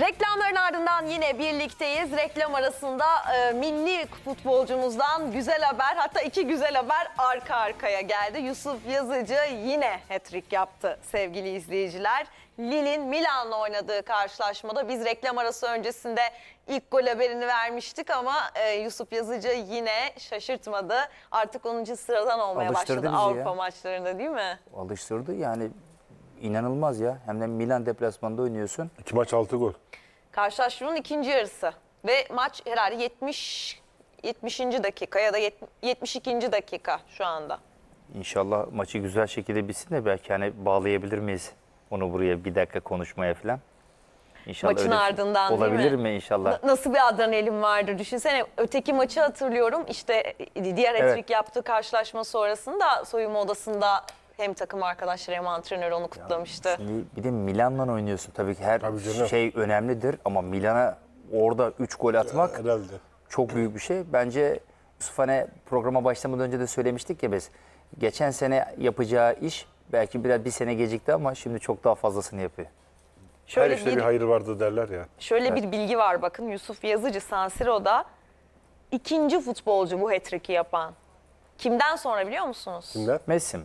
Reklamların ardından yine birlikteyiz. Reklam arasında e, milli futbolcumuzdan güzel haber hatta iki güzel haber arka arkaya geldi. Yusuf Yazıcı yine hat-trick yaptı sevgili izleyiciler. Lille'in Milan'la oynadığı karşılaşmada biz reklam arası öncesinde ilk gol haberini vermiştik ama e, Yusuf Yazıcı yine şaşırtmadı. Artık 10. sıradan olmaya Alıştırdı başladı Avrupa ya. maçlarında değil mi? Alıştırdı yani inanılmaz ya. Hem de Milan deplasmanında oynuyorsun. İki maç altı gol. Karşılaşmanın ikinci yarısı. Ve maç herhalde 70 70. dakika ya da 72. dakika şu anda. İnşallah maçı güzel şekilde bitsin de belki hani bağlayabilir miyiz onu buraya bir dakika konuşmaya falan. İnşallah Maçın ardından olabilir değil mi? mi inşallah? Na, nasıl bir adrenalin vardır düşünsene. Öteki maçı hatırlıyorum. İşte diğer etrik evet. yaptığı karşılaşma sonrasında soyunma odasında hem takım arkadaşları hem antrenör onu kutlamıştı. Şimdi bir de Milan'la oynuyorsun. Tabii ki her Tabii şey önemlidir ama Milan'a orada 3 gol atmak Herhalde. çok büyük bir şey. Bence Yusufane programa başlamadan önce de söylemiştik ya biz. Geçen sene yapacağı iş belki biraz bir sene gecikti ama şimdi çok daha fazlasını yapıyor. Her işte bir, bir hayır vardı derler ya. şöyle bir bilgi var bakın Yusuf Yazıcı San Siro'da ikinci futbolcu bu hat yapan. Kimden sonra biliyor musunuz? Kimden? Messi mi?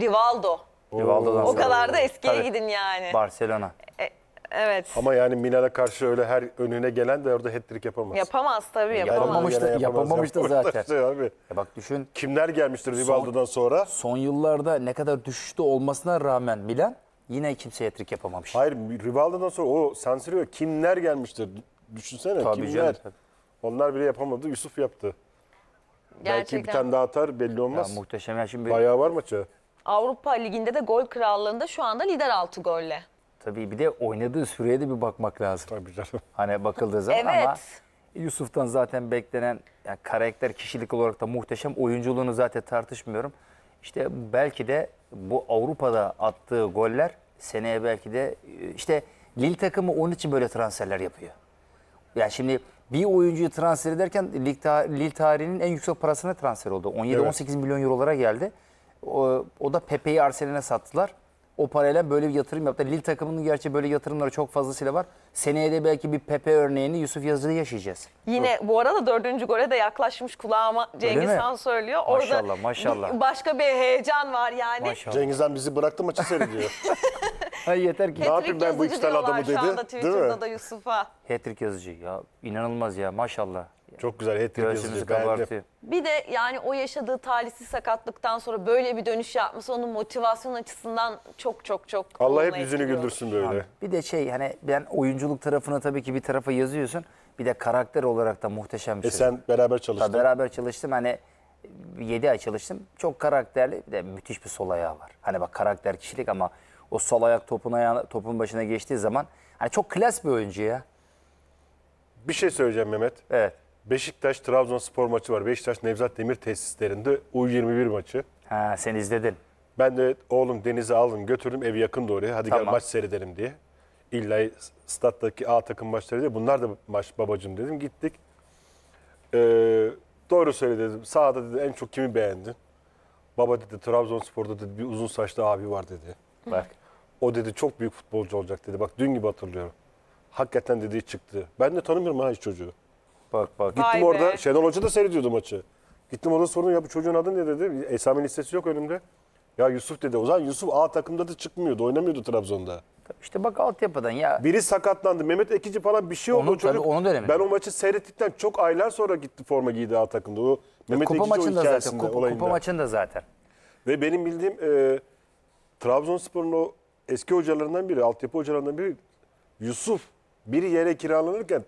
Rivaldo. Rivaldo'dan O kadar da eskiye Tabii. gidin yani. Barcelona. E, evet. Ama yani Milan'a karşı öyle her önüne gelen de orada hat-trick yapamaz. Yapamaz tabii yapamaz. Yapamamış da- Gene yapamamış da zaten. şey abi. Ya e bak düşün Kimler gelmiştir Rivaldo'dan sonra? son yıllarda ne kadar düşüşte olmasına rağmen Milan yine kimseye trik yapamamış. Hayır Rivaldo'dan sonra o San kimler gelmiştir? Düşünsene Tabii kimler? canım, tabii. Onlar bile yapamadı. Yusuf yaptı. Belki bir tane daha atar belli Ya olmaz. muhteşem ya şimdi Bayağı var maçı. Avrupa Ligi'nde de gol krallığında şu anda lider 6 golle. Tabii bir de oynadığı süreye de bir bakmak lazım. Tabii canım. Hani bakıldığı zaman evet. ama Yusuf'tan zaten beklenen yani karakter kişilik olarak da muhteşem oyunculuğunu zaten tartışmıyorum. İşte belki de bu Avrupa'da attığı goller seneye belki de işte Lille takımı onun için böyle transferler yapıyor. Yani şimdi bir oyuncuyu transfer ederken Lille tarihinin en yüksek parasına transfer oldu. 17-18 evet. milyon eurolara geldi. O, o da Pepe'yi Arsenal'e sattılar. O parayla böyle bir yatırım yaptı. Lille takımının gerçi böyle yatırımları çok fazlasıyla var. Seneye de belki bir Pepe örneğini Yusuf Yazıcı'da yaşayacağız. Yine bu arada dördüncü gole de yaklaşmış kulağıma Cengiz Han söylüyor. Orada maşallah maşallah. başka bir heyecan var yani. Maşallah. Cengiz'den bizi bıraktı maçı seyrediyor. Hayır yeter ki. Ne yapayım ben bu iki tane adamı dedi. Şu anda Twitter'da da Yusuf'a. Hattrick Yazıcı ya inanılmaz ya maşallah. Çok güzel hat yazıcı. Bir de yani o yaşadığı talihsiz sakatlıktan sonra böyle bir dönüş yapması onun motivasyon açısından çok çok çok. Allah hep yüzünü güldürsün böyle. Abi, bir de şey hani ben oyunculuk tarafına tabii ki bir tarafa yazıyorsun. Bir de karakter olarak da muhteşem bir e şey. sen beraber çalıştın. Tabii beraber çalıştım hani 7 ay çalıştım. Çok karakterli bir de müthiş bir sol ayağı var. Hani bak karakter kişilik ama o sol ayak topun, ayağına, topun başına geçtiği zaman hani çok klas bir oyuncu ya. Bir şey söyleyeceğim Mehmet. Evet. Beşiktaş Trabzonspor maçı var. Beşiktaş Nevzat Demir tesislerinde U21 maçı. Ha sen izledin. Ben de oğlum Deniz'i aldım götürdüm evi yakın doğruya. Hadi Tamam. gel maç seyredelim diye. İlla stat'taki A takım maçları diye. Bunlar da maç babacım dedim. Gittik. Ee, doğru söyle dedim. Sahada dedi en çok kimi beğendin? Baba dedi Trabzonspor'da dedi bir uzun saçlı abi var dedi. Bak. O dedi çok büyük futbolcu olacak dedi. Bak dün gibi hatırlıyorum. Hakikaten dediği çıktı. Ben de tanımıyorum ha hiç çocuğu. Bak bak. Vay Gittim be. orada Şenol Hoca da seyrediyordu maçı. Gittim orada sordum ya bu çocuğun adı ne dedi. Esam'ın listesi yok önümde. Ya Yusuf dedi. O zaman Yusuf A takımda da çıkmıyordu. Oynamıyordu Trabzon'da. İşte bak altyapıdan ya. Biri sakatlandı. Mehmet Ekici falan bir şey oldu. Onun, çocuk, tabii onun dönemi. Ben o maçı seyrettikten çok aylar sonra gitti forma giydi A takımda. O Mehmet kupa Ekici maçında zaten. Kupa, olayında. kupa maçında zaten. Ve benim bildiğim e, Trabzonspor'un o eski hocalarından biri, altyapı hocalarından biri Yusuf bir yere kiralanırken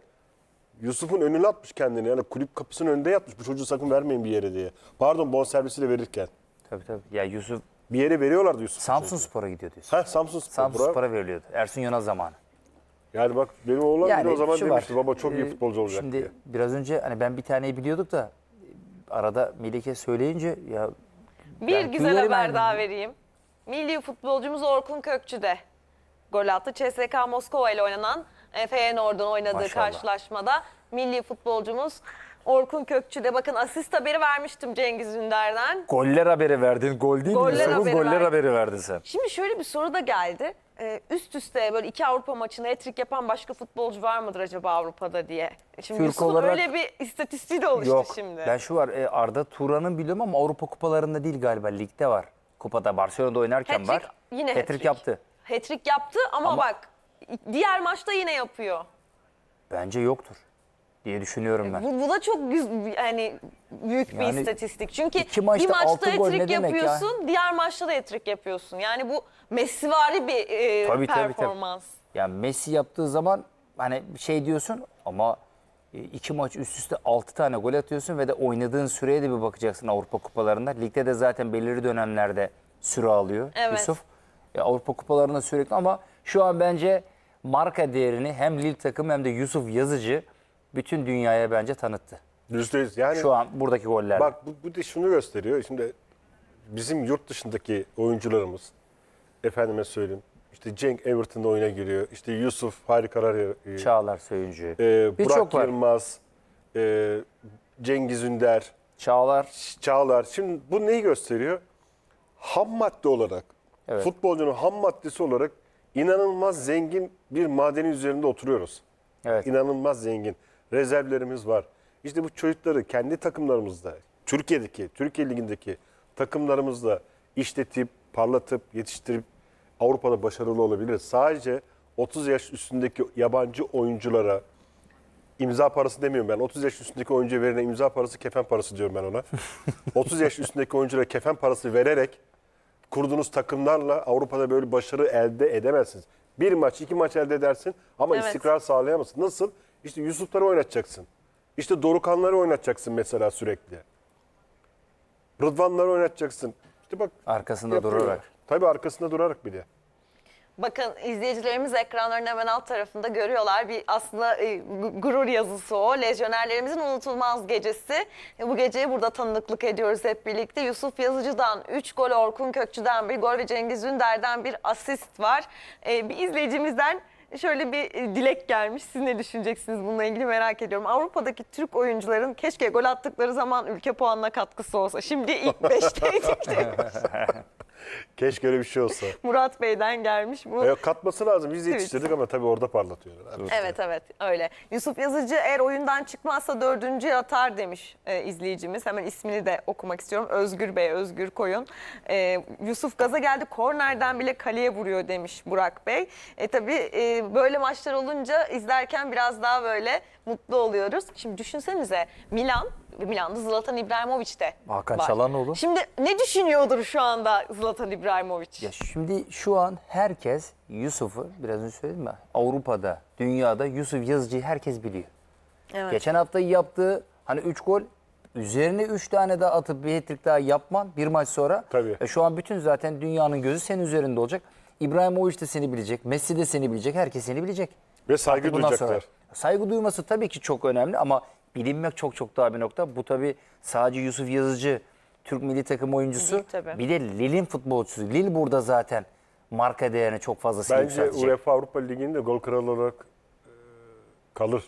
Yusuf'un önüne atmış kendini. Yani kulüp kapısının önünde yatmış. Bu çocuğu sakın vermeyin bir yere diye. Pardon bon servisiyle verirken. Tabii tabii. Ya Yusuf bir yere veriyorlardı Yusuf. Samsun Spor'a gidiyordu Yusuf. Ha Samsun Spor. Samsun Bura- Spor'a veriliyordu. Ersun Yanal zamanı. Yani bak benim oğlan bir o zaman şu var, baba çok iyi ee, futbolcu olacak Şimdi diye. biraz önce hani ben bir taneyi biliyorduk da arada Melike söyleyince ya Bir güzel haber ben daha vereyim. Milli futbolcumuz Orkun Kökçü de gol attı. CSKA Moskova ile oynanan e, Feyenoord'un oynadığı Maşallah. karşılaşmada milli futbolcumuz Orkun Kökçü de bakın asist haberi vermiştim Cengiz Ünder'den. Goller haberi verdin. Gol değil goller mi? Haberi goller verdim. haberi verdin sen. Şimdi şöyle bir soru da geldi. Ee, üst üste böyle iki Avrupa maçında hat-trick yapan başka futbolcu var mıdır acaba Avrupa'da diye. Şimdi Türk Yusuf'un olarak... öyle bir istatistiği de oluştu Yok, şimdi. Ben şu var e, Arda Turan'ın biliyorum ama Avrupa kupalarında değil galiba ligde var. Kupada Barcelona'da oynarken hat var. Yine hat-trick hat yaptı. Hat-trick yaptı ama, ama bak diğer maçta yine yapıyor. Bence yoktur diye düşünüyorum ben. Bu, bu da çok yani büyük bir istatistik. Çünkü iki maçta bir altı maçta gol ne ya? yapıyorsun, diğer maçta da etrik yapıyorsun. Yani bu Messi'vari bir e, Tabii, tabii, tabii. Yani Messi yaptığı zaman hani şey diyorsun ama e, iki maç üst üste 6 tane gol atıyorsun ve de oynadığın süreye de bir bakacaksın Avrupa kupalarında. Ligde de zaten belirli dönemlerde süre alıyor Evet. Yusuf. E, Avrupa kupalarında sürekli ama şu an bence marka değerini hem Lille takım hem de Yusuf Yazıcı bütün dünyaya bence tanıttı. %100 yani. Şu an buradaki goller. Bak bu, bu da şunu gösteriyor. Şimdi bizim yurt dışındaki oyuncularımız efendime söyleyeyim işte Cenk Everton'da oyuna giriyor. İşte Yusuf harikalar e, Çağlar Söyüncü. E, Burak çok var. Yılmaz, e, Cengiz Ünder, Çağlar. Çağlar. Şimdi bu neyi gösteriyor? Ham madde olarak, Evet. futbolcunun ham maddesi olarak inanılmaz zengin bir madenin üzerinde oturuyoruz. Evet. İnanılmaz zengin. Rezervlerimiz var. İşte bu çocukları kendi takımlarımızda, Türkiye'deki, Türkiye Ligi'ndeki takımlarımızda işletip, parlatıp, yetiştirip Avrupa'da başarılı olabiliriz. Sadece 30 yaş üstündeki yabancı oyunculara imza parası demiyorum ben. 30 yaş üstündeki oyuncuya verilen imza parası kefen parası diyorum ben ona. 30 yaş üstündeki oyunculara kefen parası vererek kurduğunuz takımlarla Avrupa'da böyle başarı elde edemezsiniz. Bir maç, iki maç elde edersin ama Evet. istikrar sağlayamazsın. Nasıl? İşte Yusufları oynatacaksın. İşte Dorukanları oynatacaksın mesela sürekli. Rıdvanları oynatacaksın. İşte bak Arkasında yapıyorlar. durarak. Tabii arkasında durarak bir de. Bakın izleyicilerimiz ekranların hemen alt tarafında görüyorlar. Bir aslında e, gurur yazısı o. Lejyonerlerimizin unutulmaz gecesi. E, bu geceyi burada tanıklık ediyoruz hep birlikte. Yusuf Yazıcı'dan 3 gol, Orkun Kökçü'den 1 gol ve Cengiz Ünder'den bir asist var. E, bir izleyicimizden şöyle bir e, dilek gelmiş. Siz ne düşüneceksiniz bununla ilgili merak ediyorum. Avrupa'daki Türk oyuncuların keşke gol attıkları zaman ülke puanına katkısı olsa. Şimdi ilk 5'teydik demiş. Keşke öyle bir şey olsa. Murat Bey'den gelmiş bu. Yok katması lazım. Biz yetiştirdik ama tabii orada parlatıyorlar. Evet evet, evet öyle. Yusuf Yazıcı eğer oyundan çıkmazsa dördüncü atar demiş e, izleyicimiz. Hemen ismini de okumak istiyorum. Özgür Bey, Özgür Koyun. E, Yusuf gaza geldi. Kornerden bile kaleye vuruyor demiş Burak Bey. E tabii e, böyle maçlar olunca izlerken biraz daha böyle mutlu oluyoruz. Şimdi düşünsenize Milan, Milan'da Zlatan İbrahimovic de Hakan var. Çalhanoğlu. Şimdi ne düşünüyordur şu anda Zlatan Zlatan İbrahimovic? Ya şimdi şu an herkes Yusuf'u biraz önce söyledim mi? Avrupa'da, dünyada Yusuf Yazıcı'yı herkes biliyor. Evet. Geçen hafta yaptığı hani 3 gol üzerine 3 tane daha atıp bir hat daha yapman bir maç sonra. Tabii. E, şu an bütün zaten dünyanın gözü senin üzerinde olacak. İbrahimovic de seni bilecek, Messi de seni bilecek, herkes seni bilecek. Ve saygı Artık duyacaklar. Saygı duyması tabii ki çok önemli ama bilinmek çok çok daha bir nokta. Bu tabii sadece Yusuf Yazıcı Türk milli takım oyuncusu. Değil, Bir de Lille'in futbolcusu. Lille burada zaten marka değerini çok fazla Bence yükseltecek. Bence UEFA Avrupa Ligi'nde gol kralı olarak e, kalır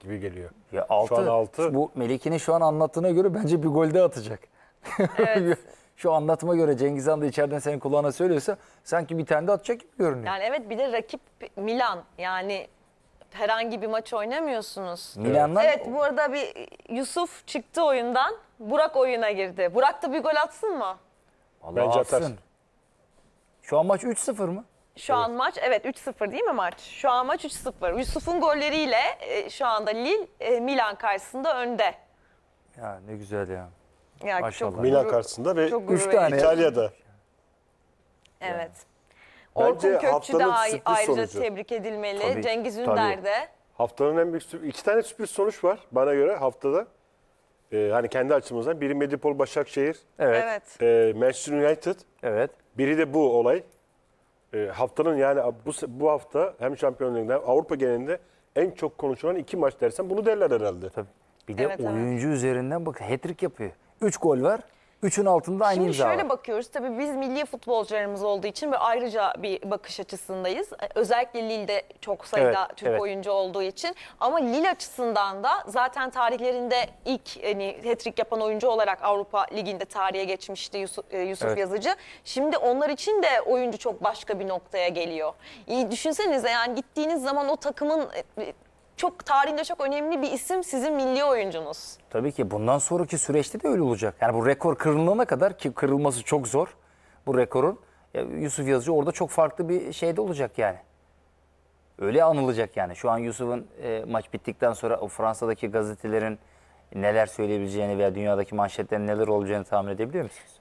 gibi geliyor. Ya altı, şu an 6. Bu Melike'nin şu an anlattığına göre bence bir golde atacak. Evet. şu anlatıma göre Cengiz Han da içeriden senin kulağına söylüyorsa sanki bir tane de atacak gibi görünüyor. Yani evet bir de rakip Milan yani herhangi bir maç oynamıyorsunuz. Milan'dan Evet bu arada bir Yusuf çıktı oyundan. Burak oyuna girdi. Burak da bir gol atsın mı? Allah Bence atar. atsın. Şu an maç 3-0 mı? Şu an maç evet 3-0 değil mi maç? Şu an maç 3-0. Yusuf'un golleriyle e, şu anda Lille e, Milan karşısında önde. Ya ne güzel ya. Yani Maşallah. Milan karşısında ve çok Üç verici. tane. İtalya'da. Evet. Orkun Bence Kökçü de ayrıca sonucu. tebrik edilmeli. Tabii, Cengiz Ünder de. Haftanın en büyük sürpriz. iki tane sürpriz sonuç var bana göre haftada. Ee, hani kendi açımızdan. Biri Medipol Başakşehir, Evet. e, Manchester United. Evet. Biri de bu olay. Ee, haftanın yani bu, bu hafta hem Şampiyonlar Ligi'nde hem Avrupa genelinde en çok konuşulan iki maç dersen bunu derler herhalde. Tabii. Bir de Evet, evet. oyuncu üzerinden bak hat-trick yapıyor. Üç gol var. Üçün altında aynı Şimdi imza var. şöyle bakıyoruz tabii biz milli futbolcularımız olduğu için ve ayrıca bir bakış açısındayız. E, özellikle Lille'de çok sayıda Evet, Türk evet. oyuncu olduğu için ama Lille açısından da zaten tarihlerinde ilk hani hat-trick yapan oyuncu olarak Avrupa Ligi'nde tarihe geçmişti Yusuf, e, Yusuf Evet. Yazıcı. Şimdi onlar için de oyuncu çok başka bir noktaya geliyor. İyi düşünsenize yani gittiğiniz zaman o takımın e, çok tarihinde çok önemli bir isim sizin milli oyuncunuz. Tabii ki bundan sonraki süreçte de öyle olacak. Yani bu rekor kırılana kadar ki kırılması çok zor bu rekorun. Ya e, Yusuf Yazıcı orada çok farklı bir şeyde olacak yani. Öyle anılacak yani. Şu an Yusuf'un e, maç bittikten sonra o Fransa'daki gazetelerin neler söyleyebileceğini veya dünyadaki manşetlerin neler olacağını tahmin edebiliyor musunuz?